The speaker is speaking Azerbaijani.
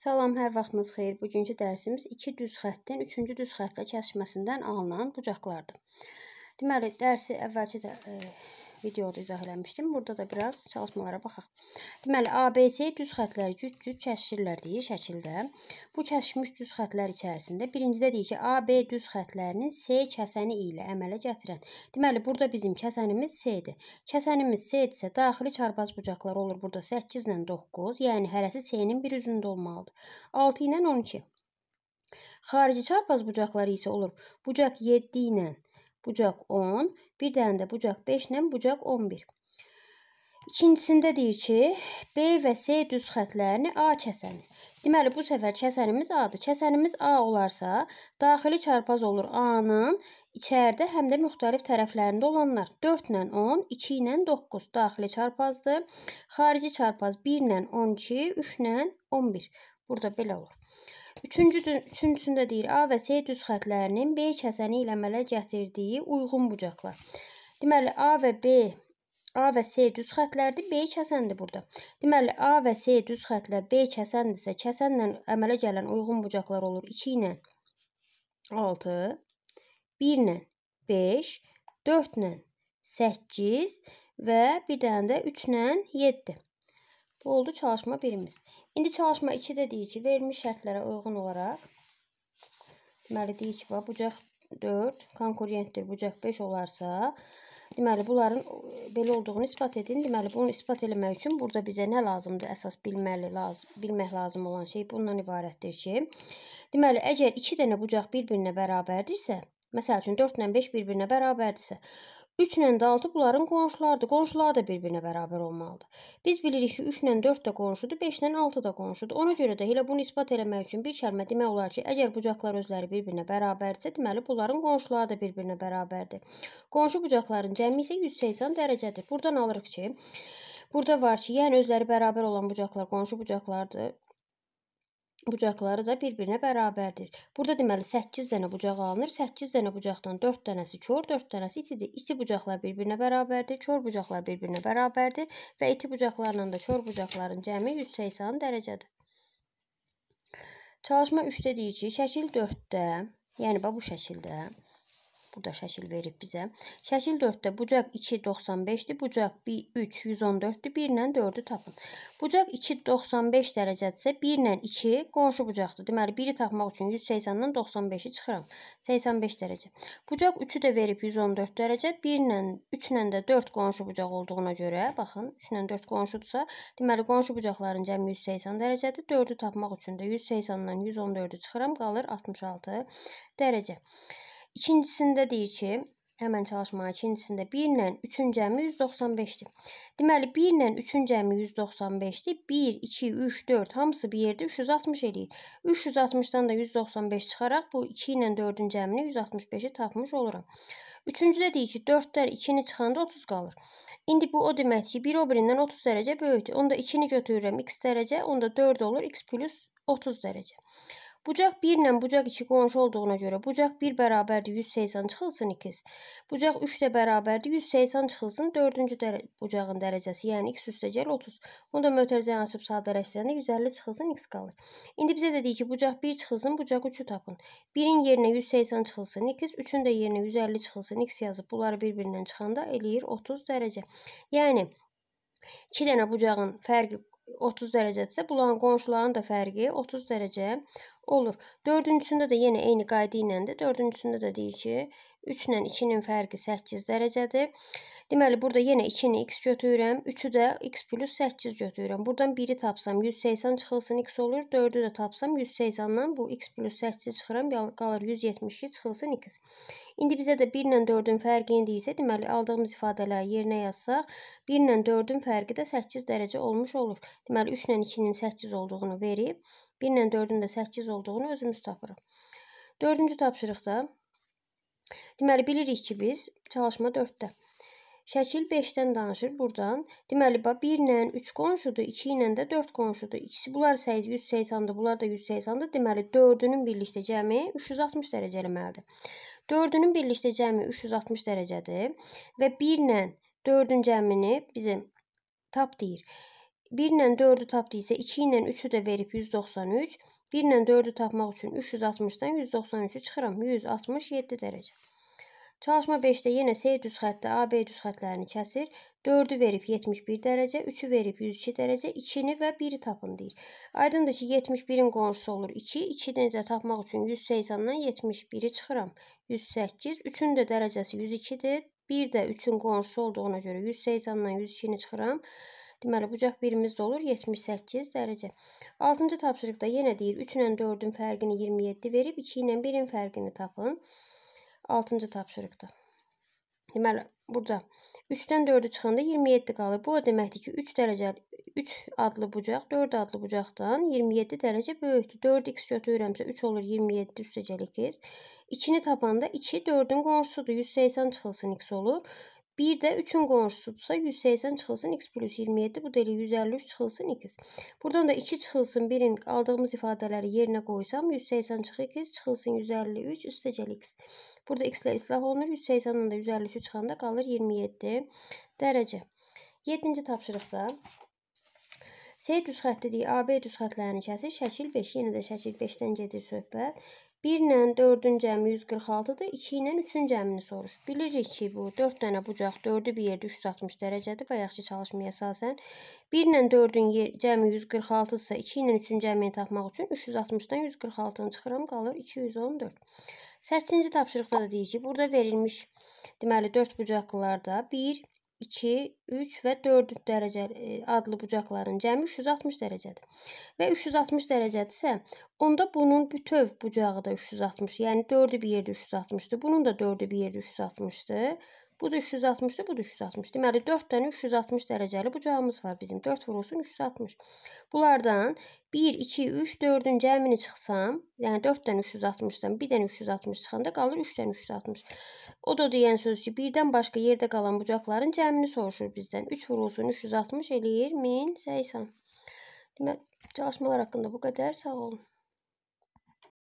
Salam, hər vaxtınız xeyir. Bugünkü dərsimiz 2 düz xəttin 3-cü düz xəttlə kəsişməsindən alınan bucaqlardır. Deməli, dərsi əvvəlki də e, videoda izah eləmişdim. Burada da biraz çalışmalara baxaq. Deməli, ABC düz xətləri cüt-cüt kəşfirlər deyir şəkildə. Bu kəşmiş düz xətlər içərisində birincidə deyir ki, AB düz xətlərinin C kəsəni ilə əmələ gətirən. Deməli, burada bizim kəsənimiz C-dir. Kəsənimiz C-dirsə, daxili çarpaz bucaqları olur burada 8 ilə 9, yəni hərəsi C-nin bir üzündə olmalıdır. 6 ilə 12. Xarici çarpaz bucaqları isə olur. Bucaq 7 ilə 12 bucaq 10, bir dənə də bucaq 5 ilə bucaq 11. İkincisində deyir ki, B və C düz xətlərini A kəsəni. Deməli, bu səfər kəsənimiz A-dır. Kəsənimiz A olarsa, daxili çarpaz olur A-nın içərdə həm də müxtəlif tərəflərində olanlar. 4 ilə 10, 2 ilə 9 daxili çarpazdır. Xarici çarpaz 1 ilə 12, 3 ilə 11. Burada belə olur. Üçüncü, üçüncüsündə deyir, A və C düz xətlərinin B kəsəni ilə əmələ gətirdiyi uyğun bucaqlar. Deməli, A və B A və C düz xətlərdir, B kəsəndir burada. Deməli, A və C düz xətlər B kəsəndirsə, kəsənlə əmələ gələn uyğun bucaqlar olur 2 ilə 6, 1 ilə 5, 4 ilə 8 və bir dənə də 3 ilə 7. Bu oldu çalışma 1-imiz. İndi çalışma 2-də deyir ki, verilmiş şərtlərə uyğun olaraq deməli deyir ki, bax bucaq 4, konkurentdir, bucaq 5 olarsa, deməli bunların belə olduğunu isbat edin. Deməli bunu isbat eləmək üçün burada bizə nə lazımdır? Əsas bilməli lazım, bilmək lazım olan şey bundan ibarətdir ki, deməli əgər 2 dənə bucaq bir-birinə bərabərdirsə, Məsəl üçün 4 ilə 5 bir-birinə bərabərdirsə, 3 ilə də 6 bunların qonşularıdır. Qonşular da bir-birinə bərabər olmalıdır. Biz bilirik ki, 3 ilə 4 də qonşudur, 5 ilə 6 da qonşudur. Ona görə də elə bunu isbat eləmək üçün bir kəlmə demək olar ki, əgər bucaqlar özləri bir-birinə bərabərdirsə, deməli bunların qonşuları da bir-birinə bərabərdir. Qonşu bucaqların cəmi isə 180 dərəcədir. Burdan alırıq ki, burada var ki, yəni özləri bərabər olan bucaqlar qonşu bucaqlardır bucaqları da bir-birinə bərabərdir. Burada deməli 8 dənə bucaq alınır. 8 dənə bucaqdan 4 dənəsi kor, 4 dənəsi itidir. İti bucaqlar bir-birinə bərabərdir, kor bucaqlar bir-birinə bərabərdir və iti bucaqlarla da kor bucaqların cəmi 180 dərəcədir. Çalışma 3-də deyir ki, şəkil 4-də, yəni bax bu şəkildə Burada şəkil verib bizə. Şəkil 4-də bucaq 2 95-dir. Bucaq 3 114-dür. 1 ilə 4-ü tapın. Bucaq 2 95 dərəcədirsə 1 ilə 2 qonşu bucaqdır. Deməli 1-i tapmaq üçün 180-dən 95-i çıxıram. 85 dərəcə. Bucaq 3-ü də verib 114 dərəcə. 1 ilə 3 ilə də 4 qonşu bucaq olduğuna görə, baxın, 3 ilə 4 qonşudursa, deməli qonşu bucaqların cəmi 180 dərəcədir. 4-ü tapmaq üçün də 180-dən 114-ü çıxıram, qalır 66 dərəcə. İkincisində deyir ki, həmən çalışma ikincisində 1 ilə 3-ün cəmi 195-dir. Deməli 1 ilə 3-ün cəmi 195-dir. 1, 2, 3, 4 hamısı bir yerdə 360 eləyir. 360-dan da 195 çıxaraq bu 2 ilə 4-ün cəmini 165-i tapmış oluram. Üçüncüdə deyir ki, 4-lər 2-ni çıxanda 30 qalır. İndi bu o deməkdir ki, bir o birindən 30 dərəcə böyükdür. Onda 2-ni götürürəm x dərəcə, onda 4 olur x plus 30 dərəcə. Bucaq 1 ilə bucaq 2 qonşu olduğuna görə bucaq 1 bərabərdir 180 çıxılsın 2. Bucaq 3 də bərabərdir 180 çıxılsın 4-cü dərə bucağın dərəcəsi, yəni x üstəgəl 30. Bunu da mötərizəyə açıb sadələşdirəndə 150 çıxılsın x qalır. İndi bizə də deyir ki, bucaq 1 çıxılsın, bucaq 3-ü tapın. 1-in yerinə 180 çıxılsın 2, 3-ün də yerinə 150 çıxılsın x yazıb bunları bir-birindən çıxanda eləyir 30 dərəcə. Yəni 2 dənə bucağın fərqi 30 dərəcədirsə, bunların qonşularının da fərqi 30 dərəcə olur. Dördüncüsündə də yenə eyni qayda ilə də, dördüncüsündə də deyir ki, 3 ilə 2-nin fərqi 8 dərəcədir. Deməli, burada yenə 2-ni x götürürəm. 3-ü də x plus 8 götürürəm. Buradan 1-i tapsam 180 çıxılsın x olur. 4-ü də tapsam 180-dan bu x plus 8 çıxıram. Qalır 172 çıxılsın x. İndi bizə də 1 ilə 4-ün fərqi indirsə, deməli, aldığımız ifadələri yerinə yazsaq, 1 ilə 4-ün fərqi də 8 dərəcə olmuş olur. Deməli, 3 ilə 2-nin 8 olduğunu verib, 1 ilə 4-ün də 8 olduğunu özümüz tapırıq. Dördüncü tapşırıqda Deməli, bilirik ki, biz çalışma 4-də. Şəkil 5-dən danışır buradan. Deməli, bax 1 ilə 3 qonşudur, 2 ilə də 4 qonşudur. İkisi bunlar 8, 180-dır, bunlar da 180-dır. Deməli, 4-ünün birlikdə cəmi 360 dərəcə eləməlidir. 4-ünün birlikdə cəmi 360 dərəcədir və 1 ilə 4-ün cəmini bizim tap deyir. 1 ilə 4-ü tapdıysa 2 ilə 3-ü də verib 193. 1 ilə 4-ü tapmaq üçün 360-dan 193-ü çıxıram. 167 dərəcə. Çalışma 5-də yenə S düz xətti, AB düz xətlərini kəsir. 4-ü verib 71 dərəcə, 3-ü verib 102 dərəcə, 2-ni və 1-i tapın deyir. Aydındır ki, 71-in qonşusu olur 2, 2-ni də tapmaq üçün 180-dan 71-i çıxıram. 108, 3-ün də dərəcəsi 102-dir. 1 də 3-ün qonşusu olduğuna görə 180-dan 102-ni çıxıram. 102 Deməli, bucaq birimizdə olur 78 dərəcə. 6-cı tapşırıqda yenə deyir 3 ilə 4-ün fərqini 27 verib 2 ilə 1-in fərqini tapın. 6-cı tapşırıqda. Deməli, burada 3-dən 4-ü çıxanda 27 qalır. Bu o deməkdir ki, 3 dərəcə 3 adlı bucaq 4 adlı bucaqdan 27 dərəcə böyükdür. 4x götürürəmsə 3 olur 27 üstəcəlik x. 2-ni tapanda 2 4-ün qonşusudur. 180 çıxılsın x olur. Bir də 3-ün qonşusudursa 180 çıxılsın x plus 27. Bu da elə 153 çıxılsın 2. Buradan da 2 çıxılsın 1-in aldığımız ifadələri yerinə qoysam 180 çıxı 2 çıxılsın 153 üstəcəl x. Burada x-lər islah olunur. 180-dən də 153 çıxanda qalır 27 dərəcə. 7-ci tapşırıqda C düz xətti deyir, AB düz xətlərini kəsir, şəkil 5, yenə də şəkil 5-dən gedir söhbət. 1 ilə 4-ün cəmi 146-dır. 2 ilə 3-ün cəmini soruş. Bilirik ki, bu 4 dənə bucaq 4-ü bir yerdə 360 dərəcədir. Bayaqki çalışmaya əsasən 1 ilə 4-ün cəmi 146-dırsa, 2 ilə 3-ün cəmini tapmaq üçün 360-dan 146-nı çıxıram, qalır 214. 8-ci tapşırıqda da deyir ki, burada verilmiş deməli 4 bucaqlarda 1 2, 3 və 4 dərəcə e, adlı bucaqların cəmi 360 dərəcədir. Və 360 dərəcədirsə, onda bunun bütöv bucağı da 360, yəni 4-ü bir yerdə 360-dır. Bunun da 4-ü bir yerdə 360-dır. Bu da 360-dır, bu da 360. Deməli, 4 dənə 360 dərəcəli bucağımız var bizim. 4 vurulsun 360. Bunlardan 1, 2, 3, 4-ün cəmini çıxsam, yəni 4 dənə 360-dan 1 dənə 360 çıxanda qalır 3 dənə 360. O da deyən söz ki, birdən başqa yerdə qalan bucaqların cəmini soruşur bizdən. 3 vurulsun 360 eləyir 1080. Deməli, çalışmalar haqqında bu qədər. Sağ olun.